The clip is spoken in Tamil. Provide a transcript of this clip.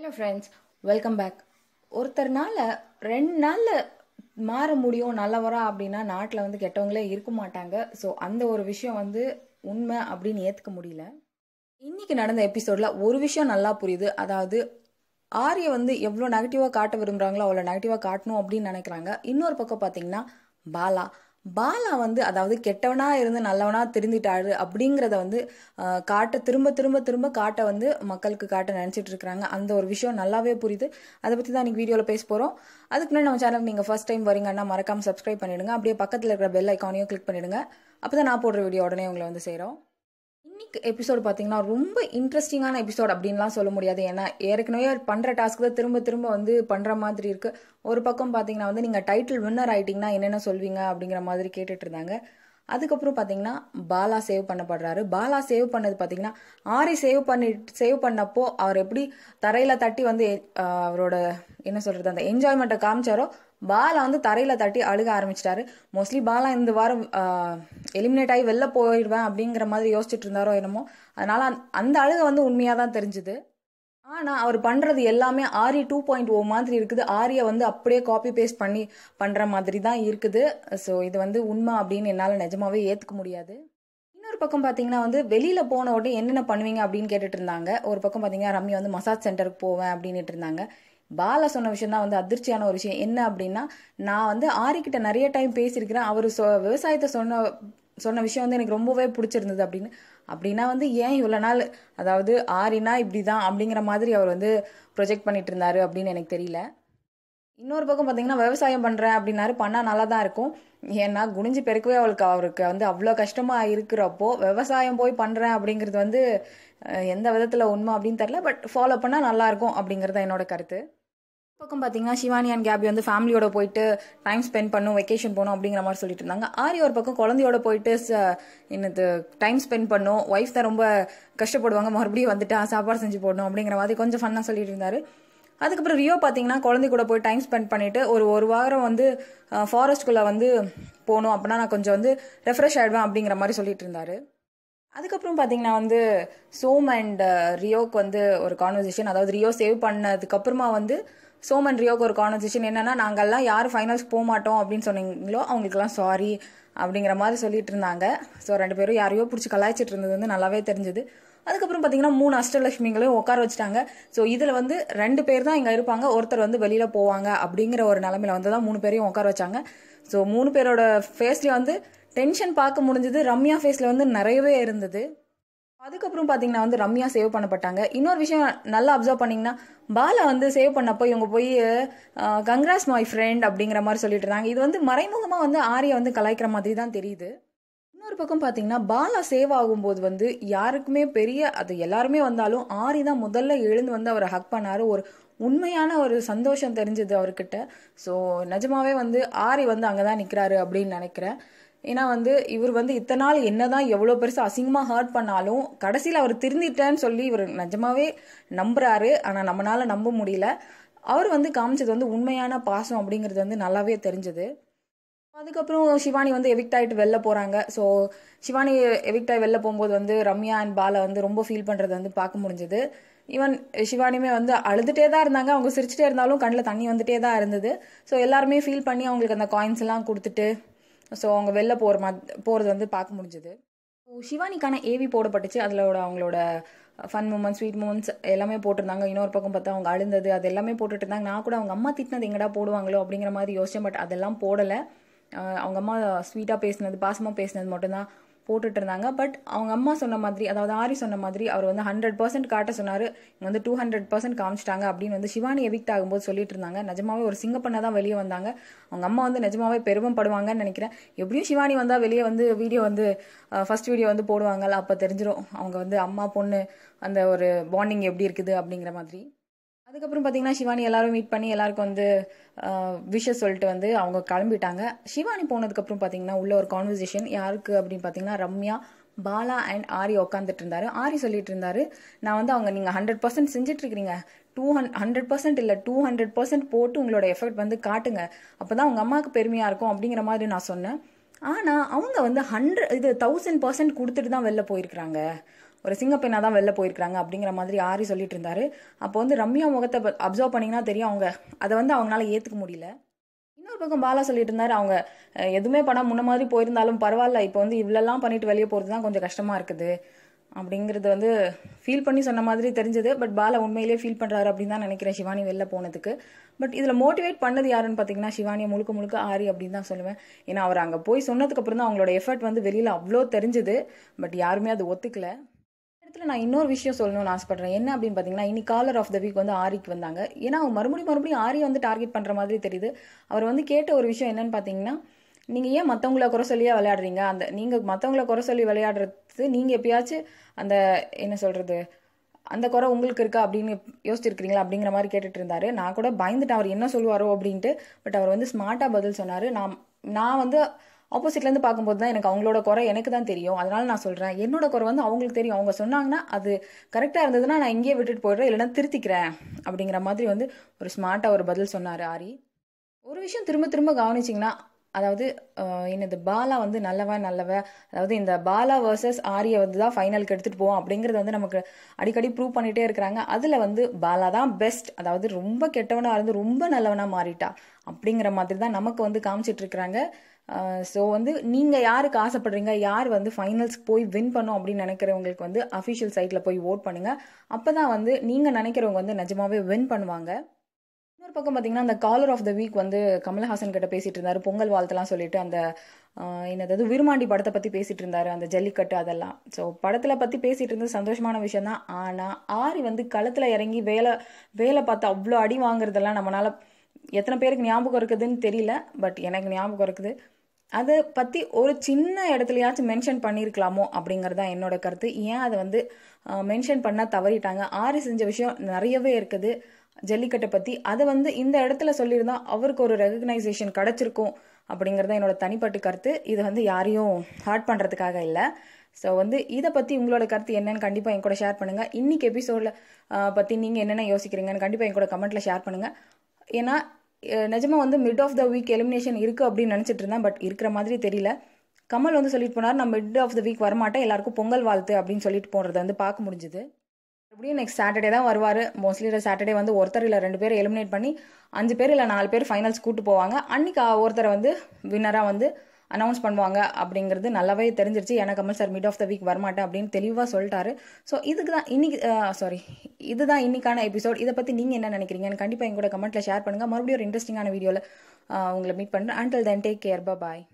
ஹலோ ஃப்ரெண்ட்ஸ் வெல்கம் பேக் ஒருத்தர்னால ரெண்டு நாளில் மாற முடியும் நல்லவரா அப்படின்னா நாட்டில் வந்து கெட்டவங்களே இருக்க மாட்டாங்க ஸோ அந்த ஒரு விஷயம் வந்து உண்மை அப்படின்னு ஏற்றுக்க முடியல இன்றைக்கி நடந்த எபிசோடில் ஒரு விஷயம் நல்லா புரியுது அதாவது ஆரியை வந்து எவ்வளோ நெகட்டிவாக காட்ட விரும்புகிறாங்களோ அவ்வளோ நெகட்டிவாக காட்டணும் அப்படின்னு நினைக்கிறாங்க இன்னொரு பக்கம் பார்த்தீங்கன்னா பாலா பாலா வந்து அதாவது கெட்டவனா இருந்து நல்லவனா திருந்திட்டாரு அப்படிங்கிறத வந்து காட்ட திரும்ப திரும்ப திரும்ப காட்ட வந்து மக்களுக்கு காட்ட நினச்சிட்டு இருக்கிறாங்க அந்த ஒரு விஷயம் நல்லாவே புரியுது அதை பற்றி தான் இன்னைக்கு வீடியோவில் பேச போகிறோம் அதுக்கு நம்ம சேனலுக்கு நீங்கள் ஃபஸ்ட் டைம் வரீங்கன்னா மறக்காமல் சப்ஸ்கிரைப் பண்ணிவிடுங்க அப்படியே பக்கத்தில் இருக்கிற பெல் ஐக்கானையும் கிளிக் பண்ணிவிடுங்க அப்போ தான் நான் போடுற வீடியோ உடனே உங்களை வந்து சேரும் இன்னைக்கு எபிசோடு பார்த்தீங்கன்னா ரொம்ப இன்ட்ரெஸ்டிங்கான எபிசோட் அப்படின்லாம் சொல்ல முடியாது ஏன்னா ஏற்கனவே பண்ணுற டாஸ்க்கு தான் திரும்ப திரும்ப வந்து பண்ணுற மாதிரி இருக்குது ஒரு பக்கம் பார்த்தீங்கன்னா வந்து நீங்கள் டைட்டில் வின்னர் ஆகிட்டிங்கன்னா என்னென்ன சொல்வீங்க அப்படிங்கிற மாதிரி கேட்டுட்டு இருந்தாங்க அதுக்கப்புறம் பார்த்தீங்கன்னா பாலா சேவ் பண்ணப்படுறாரு பாலா சேவ் பண்ணது பார்த்தீங்கன்னா ஆரி சேவ் பண்ணி சேவ் பண்ணப்போ அவர் எப்படி தரையில் தட்டி வந்து அவரோட என்ன சொல்கிறது அந்த என்ஜாய்மெண்ட்டை காமிச்சாரோ பாலா வந்து தரையில் தட்டி அழுக ஆரம்பிச்சிட்டாரு மோஸ்ட்லி பாலா இந்த வாரம் எலிமினேட் ஆகி வெளில போயிடுவேன் அப்படிங்கிற மாதிரி யோசிச்சுட்டு இருந்தாரோ என்னமோ அதனால அந்த அழுக வந்து உண்மையாக தான் தெரிஞ்சுது ஆனால் அவர் பண்ணுறது எல்லாமே ஆரி டூ பாயிண்ட் ஓ மாதிரி இருக்குது ஆரியை வந்து அப்படியே காப்பி பேஸ்ட் பண்ணி பண்ணுற மாதிரி தான் இருக்குது ஸோ இது வந்து உண்மை அப்படின்னு என்னால் நிஜமாவே ஏற்றுக்க முடியாது இன்னொரு பக்கம் பார்த்தீங்கன்னா வந்து வெளியில் போன உடனே என்னென்ன பண்ணுவீங்க அப்படின்னு கேட்டுட்டு இருந்தாங்க ஒரு பக்கம் பார்த்தீங்கன்னா ரம்யா வந்து மசாஜ் சென்டருக்கு போவேன் அப்படின்ட்டு இருந்தாங்க பாலா சொன்ன விஷயம் தான் வந்து அதிர்ச்சியான ஒரு விஷயம் என்ன அப்படின்னா நான் வந்து ஆரிக்கிட்ட நிறைய டைம் பேசியிருக்கிறேன் அவர் சொ விவசாயத்தை சொன்ன சொன்ன விஷயம் வந்து எனக்கு ரொம்பவே பிடிச்சிருந்தது அப்படின்னு அப்படின்னா வந்து ஏன் இவ்வளோ நாள் அதாவது ஆரினா இப்படி தான் அப்படிங்கிற மாதிரி அவர் வந்து ப்ரொஜெக்ட் பண்ணிட்டு இருந்தாரு அப்படின்னு எனக்கு தெரியல இன்னொரு பக்கம் பார்த்தீங்கன்னா விவசாயம் பண்ணுறேன் அப்படின்னாரு பண்ணால் நல்லா தான் இருக்கும் ஏன்னா குனிஞ்சு பெருக்கவே அவளுக்கு அவருக்கு வந்து அவ்வளோ கஷ்டமாக இருக்கிறப்போ விவசாயம் போய் பண்ணுறேன் அப்படிங்கிறது வந்து எந்த விதத்தில் உண்மை அப்படின்னு தெரில பட் ஃபாலோ பண்ணால் நல்லாயிருக்கும் அப்படிங்கிறது என்னோட கருத்து பக்கம் பார்த்தீங்கன்னா சிவானி அண்ட் கேபி வந்து ஃபேமிலியோட போயிட்டு டைம் ஸ்பெண்ட் பண்ணும் வெக்கேஷன் போகணும் அப்படிங்கிற மாதிரி சொல்லிட்டு இருந்தாங்க ஆரி ஒரு பக்கம் குழந்தையோட போயிட்டு என்னது டைம் ஸ்பெண்ட் பண்ணும் ஒய்ஃப் தான் ரொம்ப கஷ்டப்படுவாங்க மறுபடியும் வந்துட்டு சாப்பாடு செஞ்சு போடணும் அப்படிங்கிற மாதிரி கொஞ்சம் ஃபன்னாக சொல்லிட்டு இருந்தாரு அதுக்கப்புறம் ரியோ பார்த்தீங்கன்னா குழந்தை கூட போய் டைம் ஸ்பெண்ட் பண்ணிட்டு ஒரு ஒரு வாரம் வந்து ஃபாரஸ்ட்குள்ளே வந்து போகணும் அப்படின்னா நான் கொஞ்சம் வந்து ரெஃப்ரெஷ் ஆகிடுவேன் அப்படிங்கிற மாதிரி சொல்லிட்டு இருந்தாரு அதுக்கப்புறம் பார்த்தீங்கன்னா வந்து சோம் அண்ட் ரியோக்கு வந்து ஒரு கான்வர்சேஷன் அதாவது ரியோ சேவ் பண்ணதுக்கப்புறமா வந்து சோம் அண்ட் ரியோக்கு ஒரு கான்வர்சேஷன் என்னன்னா நாங்கள்லாம் யார் ஃபைனல்ஸ் போக மாட்டோம் அப்படின்னு சொன்னீங்களோ அவங்களுக்குலாம் சாரி அப்படிங்கிற மாதிரி சொல்லிட்டு இருந்தாங்க ஸோ ரெண்டு பேரும் யாரையோ பிடிச்சி கலாய்ச்சிட்டு இருந்தது வந்து நல்லாவே தெரிஞ்சது அதுக்கப்புறம் பார்த்தீங்கன்னா மூணு அஷ்டலட்சுமிகளையும் உட்கார வச்சுட்டாங்க ஸோ இதில் வந்து ரெண்டு பேர் தான் இங்கே இருப்பாங்க ஒருத்தர் வந்து வெளியில் போவாங்க அப்படிங்கிற ஒரு நிலமையில வந்து தான் மூணு பேரையும் உட்கார வச்சாங்க ஸோ மூணு பேரோட ஃபேஸ்லேயே வந்து டென்ஷன் பார்க்க முடிஞ்சது ரம்யா ஃபேஸில் வந்து நிறையவே இருந்தது அதுக்கப்புறம் பார்த்தீங்கன்னா வந்து ரம்யா சேவ் பண்ணப்பட்டாங்க இன்னொரு விஷயம் நல்லா அப்சர்வ் பண்ணிங்கன்னா பாலா வந்து சேவ் பண்ணப்போ இவங்க போய் கங்க்ராஸ் மை ஃப்ரெண்ட் அப்படிங்கிற மாதிரி சொல்லிட்டு இருந்தாங்க இது வந்து மறைமுகமாக வந்து ஆரியை வந்து கலாய்க்கிற மாதிரி தான் தெரியுது இன்னொரு பக்கம் பார்த்தீங்கன்னா பாலா சேவ் ஆகும்போது வந்து யாருக்குமே பெரிய அது எல்லாருமே வந்தாலும் ஆரி தான் முதல்ல எழுந்து வந்து அவரை ஹக் பண்ணார் ஒரு உண்மையான ஒரு சந்தோஷம் தெரிஞ்சது அவர்கிட்ட ஸோ நிஜமாவே வந்து ஆரி வந்து அங்கே தான் நிற்கிறாரு அப்படின்னு நினைக்கிறேன் ஏன்னா வந்து இவர் வந்து இத்தனை நாள் என்னதான் எவ்வளோ பெருசாக அசிங்கமாக ஹர்ட் பண்ணாலும் கடைசியில் அவர் திருந்திட்டேன்னு சொல்லி இவர் நிஜமாவே நம்புறாரு ஆனால் நம்மளால நம்ப முடியல அவர் வந்து காமிச்சது வந்து உண்மையான பாசம் அப்படிங்கிறது வந்து நல்லாவே தெரிஞ்சது அதுக்கப்புறம் சிவானி வந்து எவிக்ட் ஆகிட்டு வெளில போகிறாங்க ஸோ சிவானி எவிக்ட் ஆகி வெளில போகும்போது வந்து ரம்யா அண்ட் பாலை வந்து ரொம்ப ஃபீல் பண்ணுறது வந்து பார்க்க முடிஞ்சது ஈவன் சிவானியுமே வந்து அழுதுகிட்டே தான் இருந்தாங்க அவங்க சிரிச்சுட்டே இருந்தாலும் கண்ணில் தண்ணி வந்துட்டே தான் இருந்தது ஸோ எல்லாருமே ஃபீல் பண்ணி அவங்களுக்கு அந்த காயின்ஸ் எல்லாம் கொடுத்துட்டு ஸோ அவங்க வெளில போகிற மாத் போகிறது வந்து பார்க்க முடிஞ்சது சிவானிக்கான ஏவி போடப்பட்டுச்சு அதில் அவங்களோட ஃபன் மூமெண்ட்ஸ் ஸ்வீட் மூமெண்ட்ஸ் எல்லாமே போட்டிருந்தாங்க இன்னொரு பக்கம் பார்த்தா அவங்க அழுந்தது அது எல்லாமே போட்டுட்டு இருந்தாங்க நான் கூட அவங்க அம்மா திட்டினது எங்கடா போடுவாங்களோ அப்படிங்கிற மாதிரி யோசிச்சேன் பட் அதெல்லாம் போடலை அவங்க அம்மா ஸ்வீட்டாக பேசினது பாசமாக பேசினது மட்டும்தான் போட்டுட்டு இருந்தாங்க பட் அவங்க அம்மா சொன்ன மாதிரி அதாவது ஆரி சொன்ன மாதிரி அவர் வந்து ஹண்ட்ரட் பர்சன்ட் காட்ட சொன்னார் இங்கே வந்து டூ ஹண்ட்ரட் பர்சன்ட் காமிச்சிட்டாங்க அப்படின்னு வந்து சிவானி எவிக்ட் ஆகும்போது சொல்லிட்டு இருந்தாங்க நிஜமாவே ஒரு சிங்கப்பண்ணை தான் வெளியே வந்தாங்க அவங்க அம்மா வந்து நிஜமாவே பெருமை படுவாங்கன்னு நினைக்கிறேன் எப்படியும் சிவானி வந்தால் வெளியே வந்து வீடியோ வந்து ஃபர்ஸ்ட் வீடியோ வந்து போடுவாங்கல்ல அப்போ தெரிஞ்சிடும் அவங்க வந்து அம்மா பொண்ணு அந்த ஒரு பாண்டிங் எப்படி இருக்குது அப்படிங்கிற மாதிரி அதுக்கப்புறம் பார்த்தீங்கன்னா சிவானி எல்லாரும் மீட் பண்ணி எல்லாருக்கும் வந்து விஷஸ் சொல்லிட்டு வந்து அவங்க கிளம்பிட்டாங்க சிவானி போனதுக்கப்புறம் பார்த்தீங்கன்னா உள்ள ஒரு கான்வர்சேஷன் யாருக்கு அப்படின்னு பார்த்தீங்கன்னா ரம்யா பாலா அண்ட் ஆரி உட்காந்துட்டு இருந்தாரு ஆரி சொல்லிட்டு இருந்தாரு நான் வந்து அவங்க நீங்கள் ஹண்ட்ரட் பர்சன்ட் செஞ்சிட்ருக்கிறீங்க டூ ஹண்ட் ஹண்ட்ரட் பர்சன்ட் இல்லை டூ ஹண்ட்ரட் பர்சன்ட் போட்டு உங்களோட எஃபெக்ட் வந்து காட்டுங்க அப்போ தான் உங்கள் அம்மாவுக்கு பெருமையாக இருக்கும் அப்படிங்கிற மாதிரி நான் சொன்னேன் ஆனால் அவங்க வந்து ஹண்ட்ரட் இது தௌசண்ட் பர்சன்ட் கொடுத்துட்டு தான் வெளில போயிருக்கிறாங்க ஒரு சிங்கப்பெண்ணாக தான் வெளில போயிருக்கிறாங்க அப்படிங்கிற மாதிரி ஆரி சொல்லிட்டு இருந்தாரு அப்போ வந்து ரம்யா முகத்தை அப்சர்வ் பண்ணிங்கன்னா தெரியும் அவங்க அதை வந்து அவங்களால ஏற்றுக்க முடியல இன்னொரு பக்கம் பாலா சொல்லிட்டு இருந்தாரு அவங்க எதுவுமே பண்ணால் முன்ன மாதிரி போயிருந்தாலும் பரவாயில்ல இப்போ வந்து இவ்வளோலாம் பண்ணிட்டு வெளியே போகிறது தான் கொஞ்சம் கஷ்டமாக இருக்குது அப்படிங்கிறது வந்து ஃபீல் பண்ணி சொன்ன மாதிரி தெரிஞ்சது பட் பாலா உண்மையிலேயே ஃபீல் பண்ணுறாரு அப்படின்னு தான் நினைக்கிறேன் சிவானி வெளில போனதுக்கு பட் இதில் மோட்டிவேட் பண்ணது யாருன்னு பார்த்தீங்கன்னா சிவானியை முழுக்க முழுக்க ஆரி அப்படின்னு தான் சொல்லுவேன் ஏன்னா அவர் அங்கே போய் சொன்னதுக்கப்புறம் தான் அவங்களோட எஃபர்ட் வந்து வெளியில் அவ்வளோ தெரிஞ்சுது பட் யாருமே அது ஒத்துக்கலை நான் இன்னொரு விஷயம் சொல்லணும்னு ஆசைப்படுறேன் என்ன அப்படின்னு பார்த்தீங்கன்னா இனி காலர் ஆஃப் த வீக் வந்து ஆரிக்கு வந்தாங்க ஏன்னா அவர் மறுபடியும் மறுபடியும் ஆரியை வந்து டார்கெட் பண்ணுற மாதிரி தெரியுது அவர் வந்து கேட்ட ஒரு விஷயம் என்னன்னு பார்த்தீங்கன்னா நீங்கள் ஏன் மற்றவங்கள குறை சொல்லியே விளையாடுறீங்க அந்த நீங்கள் மற்றவங்கள குறை சொல்லி விளையாடுறது நீங்கள் எப்பயாச்சும் அந்த என்ன சொல்கிறது அந்த குறை உங்களுக்கு இருக்கா அப்படின்னு யோசிச்சிருக்கிறீங்களா அப்படிங்கிற மாதிரி கேட்டுட்டு இருந்தாரு நான் கூட பயந்துட்டேன் அவர் என்ன சொல்லுவாரோ அப்படின்ட்டு பட் அவர் வந்து ஸ்மார்ட்டாக பதில் சொன்னார் நான் நான் வந்து ஆப்போசிட்லேருந்து பார்க்கும்போது தான் எனக்கு அவங்களோட குறை எனக்கு தான் தெரியும் அதனால நான் சொல்கிறேன் என்னோட குறை வந்து அவங்களுக்கு தெரியும் அவங்க சொன்னாங்கன்னா அது கரெக்டாக இருந்ததுன்னா நான் இங்கேயே விட்டுட்டு போயிடுறேன் இல்லைனா திருத்திக்கிறேன் அப்படிங்கிற மாதிரி வந்து ஒரு ஸ்மார்ட்டாக ஒரு பதில் சொன்னார் ஆரி ஒரு விஷயம் திரும்ப திரும்ப கவனிச்சிங்கன்னா அதாவது என்னது பாலா வந்து நல்லவ நல்லவ அதாவது இந்த பாலா வர்சஸ் ஆரியை வந்து தான் ஃபைனலுக்கு எடுத்துகிட்டு போவோம் அப்படிங்கிறது வந்து நமக்கு அடிக்கடி ப்ரூவ் பண்ணிகிட்டே இருக்கிறாங்க அதில் வந்து பாலா தான் பெஸ்ட் அதாவது ரொம்ப கெட்டவனாக இருந்து ரொம்ப நல்லவனாக மாறிட்டா அப்படிங்கிற மாதிரி தான் நமக்கு வந்து காமிச்சிட்டு இருக்கிறாங்க ஸோ வந்து நீங்கள் யாருக்கு ஆசைப்படுறீங்க யார் வந்து ஃபைனல்ஸ்க்கு போய் வின் பண்ணும் அப்படின்னு நினைக்கிறவங்களுக்கு வந்து அஃபிஷியல் சைட்டில் போய் ஓட் பண்ணுங்கள் அப்போ தான் வந்து நீங்கள் நினைக்கிறவங்க வந்து நிஜமாகவே வின் பண்ணுவாங்க இன்னொரு பக்கம் பார்த்தீங்கன்னா அந்த காலர் ஆஃப் த வீக் வந்து கமல்ஹாசன் கிட்ட பேசிகிட்டு இருந்தார் பொங்கல் வாழ்த்துலாம் சொல்லிட்டு அந்த என்னது விருமாண்டி படத்தை பற்றி பேசிகிட்டு இருந்தார் அந்த ஜல்லிக்கட்டு அதெல்லாம் ஸோ படத்தில் பற்றி பேசிகிட்டு இருந்தது சந்தோஷமான விஷயம் தான் ஆனால் ஆரி வந்து களத்தில் இறங்கி வேலை வேலை பார்த்து அவ்வளோ அடி வாங்குறதெல்லாம் நம்மளால் எத்தனை பேருக்கு ஞாபகம் இருக்குதுன்னு தெரியல பட் எனக்கு ஞாபகம் இருக்குது அதை பற்றி ஒரு சின்ன இடத்துலையாச்சும் மென்ஷன் பண்ணியிருக்கலாமோ அப்படிங்கிறது தான் என்னோட கருத்து ஏன் அதை வந்து மென்ஷன் பண்ணால் தவறிட்டாங்க ஆரி செஞ்ச விஷயம் நிறையவே இருக்குது ஜல்லிக்கட்டை பற்றி அதை வந்து இந்த இடத்துல சொல்லியிருந்தால் அவருக்கு ஒரு ரெகக்னைசேஷன் கிடச்சிருக்கும் அப்படிங்கிறத என்னோட தனிப்பட்ட கருத்து இது வந்து யாரையும் ஹார்ட் பண்ணுறதுக்காக இல்லை ஸோ வந்து இதை பற்றி உங்களோட கருத்து என்னன்னு கண்டிப்பாக என் கூட ஷேர் பண்ணுங்கள் இன்றைக்கி எபிசோடில் பற்றி நீங்கள் என்னென்ன யோசிக்கிறீங்கன்னு கண்டிப்பாக என் கூட கமெண்ட்டில் ஷேர் பண்ணுங்கள் ஏன்னா நிஜமாக வந்து mid of the week elimination இருக்குது அப்படின்னு நினச்சிட்டு இருந்தேன் பட் இருக்கிற மாதிரி தெரியல கமல் வந்து சொல்லிட்டு போனார் நான் மிட் ஆஃப் த வீக் வரமாட்டேன் எல்லாருக்கும் பொங்கல் வாழ்த்து அப்படின்னு சொல்லிட்டு போகிறத வந்து பார்க்க முடிஞ்சுது மறுபடியும் நெக்ஸ்ட் சாட்டர்டே தான் வருவார் மோஸ்ட்லி சாட்டர்டே வந்து ஒருத்தர் இல்லை ரெண்டு பேர் எலிமினேட் பண்ணி அஞ்சு பேர் இல்லை நாலு பேர் ஃபைனல்ஸ் கூட்டு போவாங்க அன்றைக்கி ஒருத்தரை வந்து வின்னராக வந்து அனௌன்ஸ் பண்ணுவாங்க அப்படிங்கிறது நல்லாவே தெரிஞ்சிருச்சு எனக்கு Kamal sir mid of the week வரமாட்டேன் அப்படின்னு தெளிவாக சொல்லிட்டாரு ஸோ இதுக்கு தான் இன்னைக்கு சாரி இதுதான் இன்னைக்கான எபிசோட் இதை பற்றி நீங்கள் என்ன நினைக்கிறீங்கன்னு கண்டிப்பாக எங்கூட கமெண்ட்டில் ஷேர் பண்ணுங்கள் மறுபடியும் ஒரு இன்ட்ரெஸ்டிங்கான வீடியோவில் உங்களை மீட் பண்ணுறேன் அண்டில் தென் டேக் கேர் பாய்